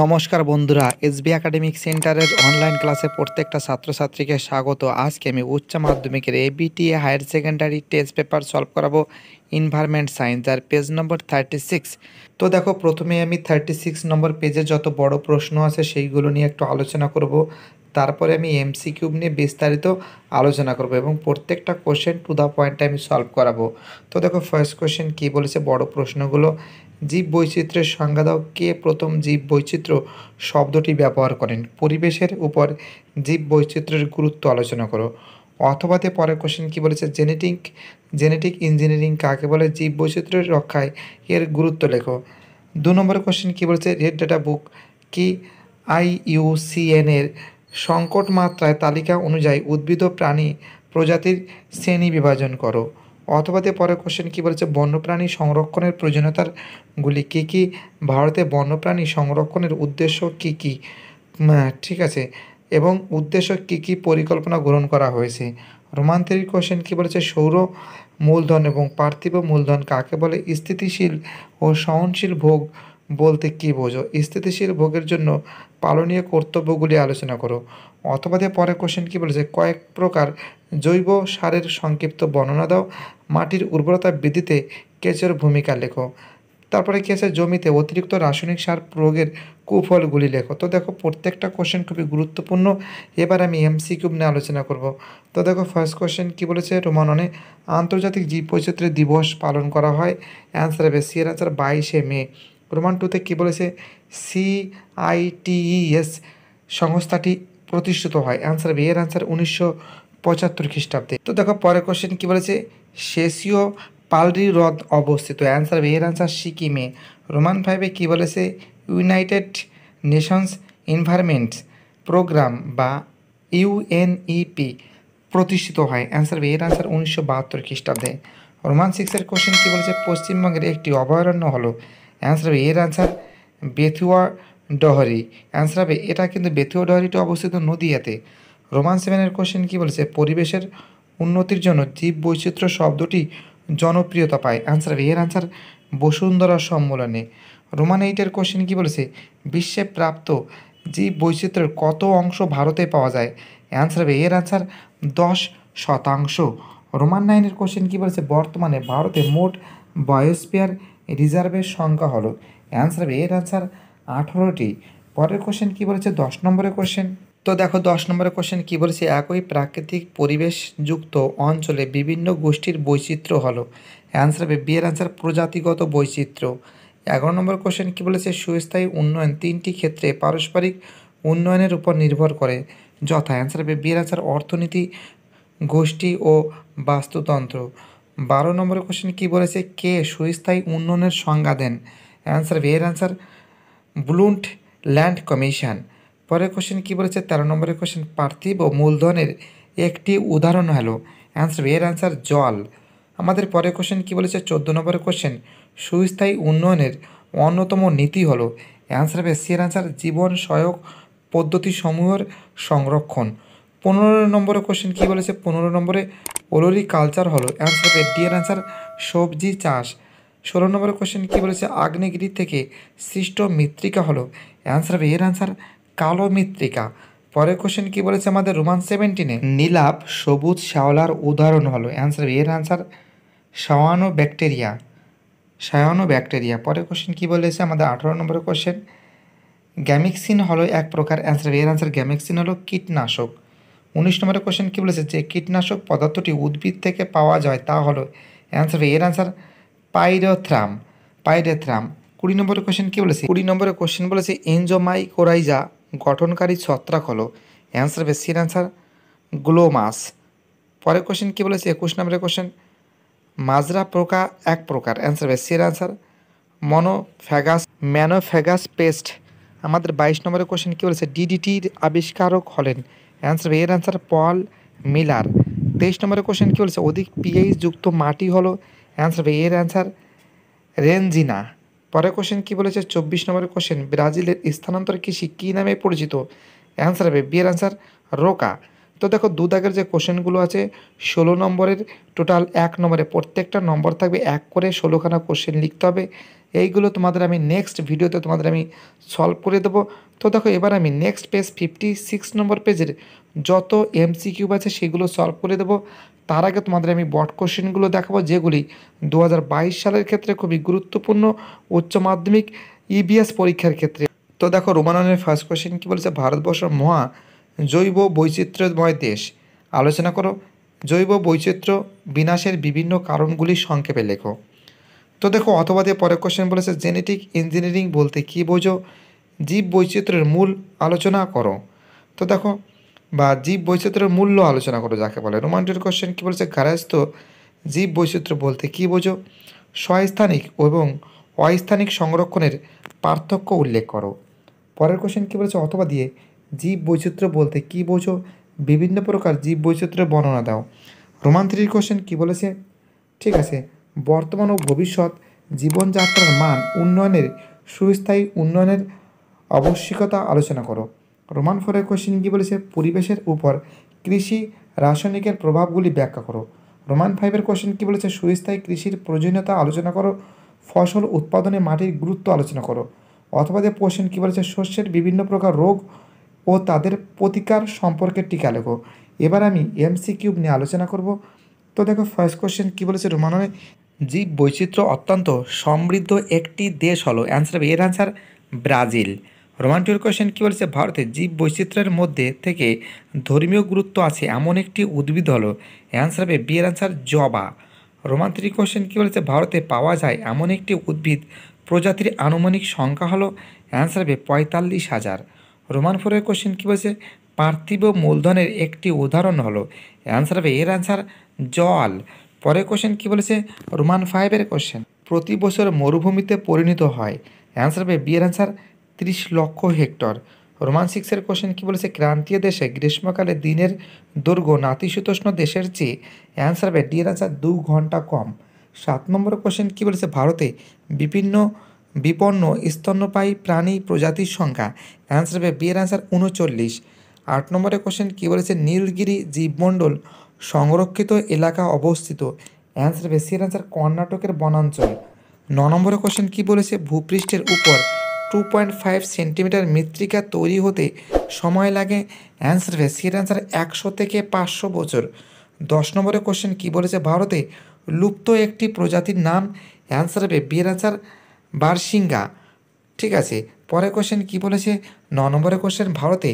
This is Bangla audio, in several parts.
নমস্কার বন্ধুরা এসবি একাডেমিক সেন্টারের অনলাইন ক্লাসে প্রত্যেকটা ছাত্রছাত্রীকে স্বাগত আজকে আমি উচ্চ মাধ্যমিকের এ এ higher secondary test paper solve করাবো ইনভারমেন্ট সায়েন্স যার পেজ নম্বর থার্টি সিক্স তো দেখো প্রথমে আমি থার্টি সিক্স নম্বর পেজে যত বড় প্রশ্ন আছে সেইগুলো নিয়ে একটু আলোচনা করব তারপরে আমি এমসি কিউব নিয়ে বিস্তারিত আলোচনা করব এবং প্রত্যেকটা কোশ্চেন টু দ্য পয়েন্টটা আমি সলভ করাবো তো দেখো ফার্স্ট কোশ্চেন কী বলেছে বড় প্রশ্নগুলো জীব বৈচিত্র্যের সংজ্ঞা দাও কে প্রথম জীব বৈচিত্র্য শব্দটি ব্যবহার করেন পরিবেশের উপর জীব বৈচিত্র্যের গুরুত্ব আলোচনা করো অথবাতে পরের কোশ্চেন কী বলেছে জেনেটিক জেনেটিক ইঞ্জিনিয়ারিং কাকে বলে জীব বৈচিত্র্যের রক্ষায় এর গুরুত্ব লেখো দু নম্বর কোশ্চেন কী বলেছে রেড ডাটা বুক কি আইইউসিএনের এর সংকট মাত্রায় তালিকা অনুযায়ী উদ্ভিদ ও প্রাণী প্রজাতির শ্রেণী বিভাজন করো অথবাতে পরের কোশ্চেন কী বলেছে বন্যপ্রাণী সংরক্ষণের প্রয়োজনীয়তারগুলি কী কী ভারতে বন্যপ্রাণী সংরক্ষণের উদ্দেশ্য কী কী ঠিক আছে এবং উদ্দেশ্য কী কী পরিকল্পনা গ্রহণ করা হয়েছে রোমান্তরিক কোশ্চেন কী বলেছে সৌর মূলধন এবং পার্থিব মূলধন কাকে বলে স্থিতিশীল ও সহনশীল ভোগ বলতে কী বোঝো স্থিতিশীল ভোগের জন্য পালনীয় কর্তব্যগুলি আলোচনা করো অথবা দিয়ে পরের কোশ্চেন কী বলেছে কয়েক প্রকার জৈব সারের সংক্ষিপ্ত বর্ণনা দাও মাটির উর্বরতা বৃদ্ধিতে কেঁচোর ভূমিকা লেখো তারপরে কী আছে জমিতে অতিরিক্ত রাসায়নিক সার প্রয়োগের কুফলগুলি লেখো তো দেখো প্রত্যেকটা কোশ্চেন খুবই গুরুত্বপূর্ণ এবার আমি এমসিকিউব নিয়ে আলোচনা করব তো দেখো ফার্স্ট কোশ্চেন কী বলেছে রোমাননে আন্তর্জাতিক জীব জীববৈচিত্র্য দিবস পালন করা হয় অ্যান্সার হবে সিয়ের অ্যান্সার বাইশে মে প্রমাণ টুতে কী বলেছে সিআইটিএস e সংস্থাটি প্রতিষ্ঠিত হয় অ্যান্সার বিয়ের অ্যান্সার উনিশশো পঁচাত্তর খ্রিস্টাব্দে তো দেখো পরের কোশ্চেন কী বলেছে শেষীয় পালরি হ্রদ অবস্থিত অ্যান্সার বিয়ের অ্যান্সার সিকিমে রোমান ফাইভে কী বলেছে United Nations Environment Programme UNEP ইউএনইপি e প্রতিষ্ঠিত হয় অ্যান্সার বিয়ের অ্যান্সার উনিশশো বাহাত্তর খ্রিস্টাব্দে রোমান সিক্সের কোশ্চেন কী বলেছে পশ্চিমবঙ্গের একটি অভয়ারণ্য হলো অ্যান্সার হবে এর অ্যান্সার বেথুয়া ডহরি অ্যান্সার হবে এটা কিন্তু বেথুয়া ডহরিটা অবস্থিত নদিয়াতে রোমান সেভেনের কোশ্চেন কী বলেছে পরিবেশের উন্নতির জন্য জীব বৈচিত্র্য শব্দটি জনপ্রিয়তা পায় অ্যান্সার হবে এর অ্যান্সার বসুন্ধরা সম্মেলনে রোমান এইটের কোশ্চেন কী বলেছে বিশ্বে প্রাপ্ত জীব বৈচিত্র্যের কত অংশ ভারতে পাওয়া যায় অ্যান্সার হবে এর অ্যান্সার দশ শতাংশ রোমান নাইনের কোশ্চেন কী বলেছে বর্তমানে ভারতে মোট বায়োস্পিয়ার রিজার্ভের সংখ্যা হলো অ্যান্সার হবে এর অ্যান্সার আঠেরোটি পরের কোশ্চেন কী বলেছে দশ নম্বরের কোশ্চেন তো দেখো দশ নম্বরের কোশ্চেন কী বলেছে একই প্রাকৃতিক পরিবেশযুক্ত অঞ্চলে বিভিন্ন গোষ্ঠীর বৈচিত্র্য হলো অ্যান্সার হবে বিয়ের অ্যান্সার প্রজাতিগত বৈচিত্র্য এগারো নম্বর কোশ্চেন কী বলেছে সুস্থায়ী উন্নয়ন তিনটি ক্ষেত্রে পারস্পরিক উন্নয়নের উপর নির্ভর করে যথা অ্যান্সার হবে বিয়ের অ্যান্সার অর্থনীতি গোষ্ঠী ও বাস্তুতন্ত্র বারো নম্বর কোশ্চেন কি বলেছে কে সুস্থায়ী উন্নয়নের সংজ্ঞা দেন অ্যান্সার ভি এর অ্যান্সার ব্লুন্ট ল্যান্ড কমিশন পরের কোশ্চেন কি বলেছে তেরো নম্বরের কোশ্চেন পার্থিব ও মূলধনের একটি উদাহরণ হল অ্যান্সার এর অ্যান্সার জল আমাদের পরের কোশ্চেন কি বলেছে চোদ্দো নম্বরের কোশ্চেন সুস্থায়ী উন্নয়নের অন্যতম নীতি হলো অ্যান্সার হবে সি অ্যান্সার জীবন সহায়ক পদ্ধতিসমূহের সংরক্ষণ পনেরো নম্বরের কোশ্চেন কী বলেছে পনেরো নম্বরে ওলোরি কালচার হলো অ্যান্সার হবে ডি এর অ্যান্সার সবজি চাষ ষোলো নম্বরের কোশ্চেন কী বলেছে আগ্নেগিরি থেকে সৃষ্ট মৃত্তিকা হলো অ্যান্সার হবে এর অ্যান্সার কালো মৃত্তিকা পরের কোশ্চেন কী বলেছে আমাদের রোমান সেভেন্টিনে নীলাভ সবুজ শ্যাওলার উদাহরণ হলো অ্যান্সার এর answer cyanobacteria cyanobacteria পরের কোশ্চেন কী বলেছে আমাদের আঠারো নম্বরের কোশ্চেন গ্যামিক্সিন হলো এক প্রকার অ্যান্সার এর অ্যান্সার গ্যামিক্সিন হলো কীটনাশক উনিশ নম্বরের কোশ্চেন কী বলেছে যে কীটনাশক পদার্থটি উদ্ভিদ থেকে পাওয়া যায় তা হলো অ্যান্সার এর অ্যান্সার পাইরোথ্রাম পাইরেথ্রাম কুড়ি নম্বরের কোশ্চেন কী বলেছে কুড়ি নম্বরের কোশ্চেন বলেছে এনজোমাই কোরাইজা গঠনকারী ছত্রাক হলো অ্যান্সার হবে সির অ্যান্সার গ্লোমাস পরের কোশ্চেন কী বলেছে একুশ নম্বরের কোশ্চেন মাজরা প্রকা এক প্রকার অ্যান্সার হবে সির অ্যান্সার মনোফ্যাগাস ম্যানোফ্যাগাস পেস্ট আমাদের বাইশ নম্বরের কোয়েশ্চেন কী বলেছে ডিডিটির আবিষ্কারক হলেন অ্যান্সার এর অ্যান্সার পল মিলার তেইশ নম্বরের কোশ্চেন কী বলছে অধিক পিএইচ যুক্ত মাটি হলো অ্যান্সার এর অ্যান্সার রেনজিনা পরের কোশ্চেন কী বলেছে চব্বিশ নম্বরের কোশ্চেন ব্রাজিলের স্থানান্তর কৃষি কী নামে পরিচিত অ্যান্সার হবে বিয়ের অ্যান্সার রোকা তো দেখো দু দাগের যে কোশ্চেনগুলো আছে ষোলো নম্বরের টোটাল এক নম্বরে প্রত্যেকটা নম্বর থাকবে এক করে ষোলোখানা কোশ্চেন লিখতে হবে এইগুলো তোমাদের আমি নেক্সট ভিডিওতে তোমাদের আমি সলভ করে দেবো তো দেখো এবার আমি next page fifty six number পেজের যত এম আছে সেগুলো সলভ করে দেবো তার আগে তোমাদের আমি বট কোশ্চেনগুলো দেখাবো যেগুলি দু সালের ক্ষেত্রে খুবই গুরুত্বপূর্ণ উচ্চ মাধ্যমিক ইবিএস e পরীক্ষার ক্ষেত্রে তো দেখো রোমাননের ফার্স্ট কোশ্চেন কী বলেছে ভারতবর্ষ মহা জৈব বৈচিত্র্যময় দেশ আলোচনা করো জৈব বৈচিত্র্য বিনাশের বিভিন্ন কারণগুলি সংক্ষেপে লেখো তো দেখো অথবা দিয়ে পরের কোশ্চেন বলেছে জেনেটিক ইঞ্জিনিয়ারিং বলতে কী বোঝো জীব বৈচিত্র্যের মূল আলোচনা করো তো দেখো বা জীব বৈচিত্র্যের মূল্য আলোচনা করো যাকে বলে রোমান্টিক কোশ্চেন কী বলেছে গারাস্ত জীব বৈচিত্র্য বলতে কী বোঝো স্বস্থানিক এবং অস্থানিক সংরক্ষণের পার্থক্য উল্লেখ করো পরের কোশ্চেন কী বলেছে অথবা দিয়ে জীব বৈচিত্র্য বলতে কি বোঝো বিভিন্ন প্রকার জীব বৈচিত্র্যের বর্ণনা দাও রোমান থ্রির কোশ্চেন কী বলেছে ঠিক আছে বর্তমান ও ভবিষ্যৎ জীবনযাত্রার মান উন্নয়নের সুস্থায়ী উন্নয়নের আবশ্যিকতা আলোচনা করো রোমান ফোরের কোশ্চেন কী বলেছে পরিবেশের উপর কৃষি রাসায়নিকের প্রভাবগুলি ব্যাখ্যা করো রোমান ফাইভের কোশ্চেন কী বলেছে সুস্থায়ী কৃষির প্রয়োজনীয়তা আলোচনা করো ফসল উৎপাদনে মাটির গুরুত্ব আলোচনা করো অথবা যে কোশ্চেন কী বলেছে শস্যের বিভিন্ন প্রকার রোগ ও তাদের প্রতিকার সম্পর্কে টিকা লেখো এবার আমি এমসি কিউব নিয়ে আলোচনা করব তো দেখো ফার্স্ট কোশ্চেন কী বলেছে রোমানয় জীব বৈচিত্র্য অত্যন্ত সমৃদ্ধ একটি দেশ হলো অ্যান্সার হবে এর অ্যান্সার ব্রাজিল রোমান্টিক কোয়েশ্চেন কী বলছে ভারতে জীব বৈচিত্র্যের মধ্যে থেকে ধর্মীয় গুরুত্ব আছে এমন একটি উদ্ভিদ হলো অ্যান্সার হবে বিয়ের অ্যান্সার জবা রোমান্টিক কোয়েশ্চেন কী বলেছে ভারতে পাওয়া যায় এমন একটি উদ্ভিদ প্রজাতির আনুমানিক সংখ্যা হলো অ্যান্সার হবে পঁয়তাল্লিশ হাজার রোমান ফোরের কোশ্চেন কী বলছে পার্থিব মূলধনের একটি উদাহরণ হলো অ্যান্সার হবে এর অ্যান্সার জল পরে কোশ্চেন কী বলেছে রোমান ফাইভের কোশ্চেন প্রতি বছর মরুভূমিতে পরিণত হয় অ্যান্সার হবে বিয়ের অ্যান্সার ত্রিশ লক্ষ হেক্টর রোমান সিক্সের কোশ্চেন কী বলেছে ক্রান্তীয় দেশে গ্রীষ্মকালে দিনের দৈর্ঘ্য নাতিশীতোষ্ণ দেশের চেয়ে অ্যান্সার হবে ডিয়ের অ্যান্সার দু ঘন্টা কম সাত নম্বর কোশ্চেন কী বলেছে ভারতে বিভিন্ন বিপন্ন স্তন্যপায়ী প্রাণী প্রজাতির সংখ্যা অ্যান্সার হবে বিয়ের অ্যান্সার উনচল্লিশ আট নম্বরের কোশ্চেন কী বলেছে নীলগিরি জীবমণ্ডল সংরক্ষিত এলাকা অবস্থিত অ্যান্সার হবে সির অ্যান্সার কর্ণাটকের বনাঞ্চল ন নম্বরের কোশ্চেন কী বলেছে ভূপৃষ্ঠের উপর টু পয়েন্ট ফাইভ সেন্টিমিটার মৃত্তিকা তৈরি হতে সময় লাগে অ্যান্সার হবে সির অ্যান্সার একশো থেকে পাঁচশো বছর দশ নম্বরের কোশ্চেন কী বলেছে ভারতে লুপ্ত একটি প্রজাতির নাম অ্যান্সার হবে বিয়ের অ্যান্সার বারসিঙ্গা ঠিক আছে পরের কোশ্চেন কি বলেছে ন নম্বরের কোশ্চেন ভারতে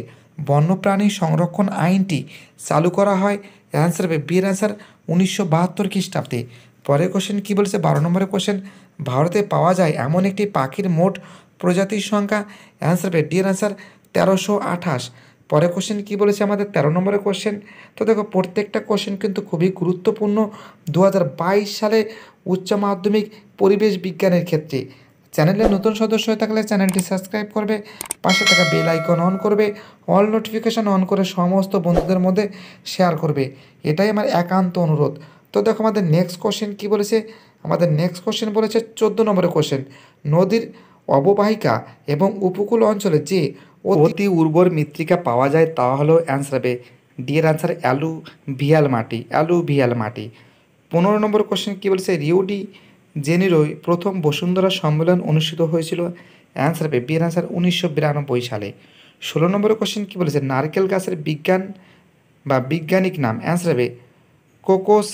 বন্যপ্রাণী সংরক্ষণ আইনটি চালু করা হয় অ্যান্সার হবে বিয়ের অ্যান্সার উনিশশো বাহাত্তর খ্রিস্টাব্দে পরের কোশ্চেন কী বলেছে বারো নম্বরের কোশ্চেন ভারতে পাওয়া যায় এমন একটি পাখির মোট প্রজাতির সংখ্যা অ্যান্সার হবে ডিয়ের অ্যান্সার তেরোশো আঠাশ পরের কোশ্চেন কী বলেছে আমাদের তেরো নম্বরের কোশ্চেন তো দেখো প্রত্যেকটা কোশ্চেন কিন্তু খুবই গুরুত্বপূর্ণ দু সালে উচ্চ মাধ্যমিক পরিবেশ বিজ্ঞানের ক্ষেত্রে চ্যানেলে নতুন সদস্য হয়ে থাকলে চ্যানেলটি সাবস্ক্রাইব করবে পাশে থাকা বেল আইকন অন করবে অল নোটিফিকেশান অন করে সমস্ত বন্ধুদের মধ্যে শেয়ার করবে এটাই আমার একান্ত অনুরোধ তো দেখো আমাদের নেক্সট কোশ্চেন কি বলেছে আমাদের নেক্সট কোশ্চেন বলেছে চোদ্দো নম্বরের কোশ্চেন নদীর অববাহিকা এবং উপকূল অঞ্চলে যে অতি উর্বর মৃত্তিকা পাওয়া যায় তা হলো অ্যান্সার হবে ডিয়ের অ্যান্সার ভিয়াল মাটি ভিয়াল মাটি পনেরো নম্বর কোশ্চেন কী বলছে রিউডি জেনিরোয় প্রথম বসুন্ধরা সম্মেলন অনুষ্ঠিত হয়েছিল অ্যান্সার হবে বিয়ের অ্যান্সার উনিশশো বিরানব্বই সালে ষোলো নম্বর কোশ্চেন কী বলেছে নারকেল গাছের বিজ্ঞান বা বিজ্ঞানিক নাম অ্যান্সার হবে কোকোস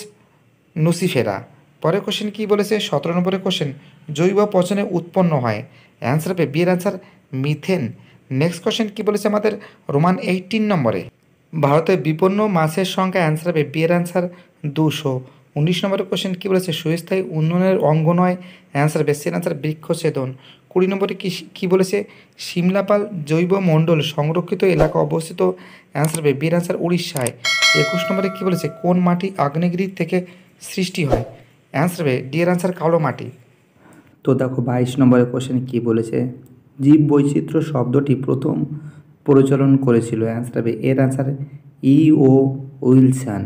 নুসিফেরা পরের কোশ্চেন কী বলেছে সতেরো নম্বরের কোশ্চেন জৈব পচনে উৎপন্ন হয় অ্যান্সার হবে বিয়ের অ্যান্সার মিথেন নেক্সট কোশ্চেন কী বলেছে আমাদের রোমান এইটিন নম্বরে ভারতে বিপন্ন মাছের সংখ্যা অ্যান্সার হবে বিয়ের অ্যান্সার দুশো উনিশ নম্বর কোশ্চেন কী বলেছে সুস্থায়ী উন্নয়নের অঙ্গ নয় অ্যান্সার বেসের অ্যান্সার বৃক্ষছেদন কুড়ি নম্বরে কী কী বলেছে সিমলাপাল জৈব মণ্ডল সংরক্ষিত এলাকা অবস্থিত অ্যান্সার হবে বীর অ্যান্সার উড়িষ্যায় একুশ নম্বরে কী বলেছে কোন মাটি আগ্নেয়গিরি থেকে সৃষ্টি হয় অ্যান্সার হবে ডিয়ের অ্যান্সার কালো মাটি তো দেখো বাইশ নম্বরের কোশ্চেন কী বলেছে জীব বৈচিত্র্য শব্দটি প্রথম প্রচলন করেছিল অ্যান্সার হবে এর অ্যান্সার ই ও উইলসন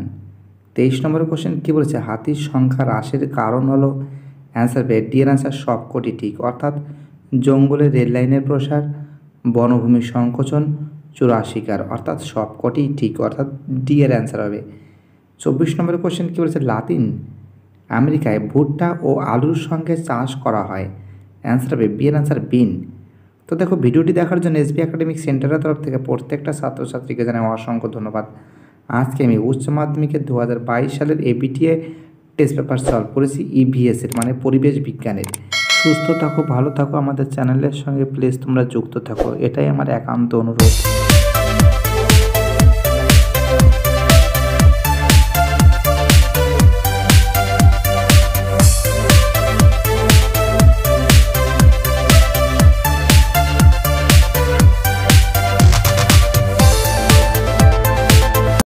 তেইশ নম্বর কোশ্চেন কী বলেছে হাতির সংখ্যা হ্রাসের কারণ হলো অ্যান্সার বে ডিয়ার অ্যান্সার সবকটি ঠিক অর্থাৎ জঙ্গলে রেল লাইনের প্রসার বনভূমি সংকোচন শিকার অর্থাৎ সবকটি ঠিক অর্থাৎ ডি এর অ্যান্সার হবে চব্বিশ নম্বর কোশ্চেন কী বলেছে লাতিন আমেরিকায় ভুট্টা ও আলুর সঙ্গে চাষ করা হয় অ্যান্সার হবে বি এর অ্যান্সার বিন তো দেখো ভিডিওটি দেখার জন্য এসবি একাডেমিক সেন্টারের তরফ থেকে প্রত্যেকটা ছাত্রছাত্রীকে জানাই অসংখ্য ধন্যবাদ আজকে আমি উচ্চ মাধ্যমিকের দু সালের এবিটিএ টেস্ট পেপার সলভ করেছি ইভিএসের e মানে পরিবেশ বিজ্ঞানের সুস্থ থাকো ভালো থাকো আমাদের চ্যানেলের সঙ্গে প্লিজ তোমরা যুক্ত থাকো এটাই আমার একান্ত অনুরোধ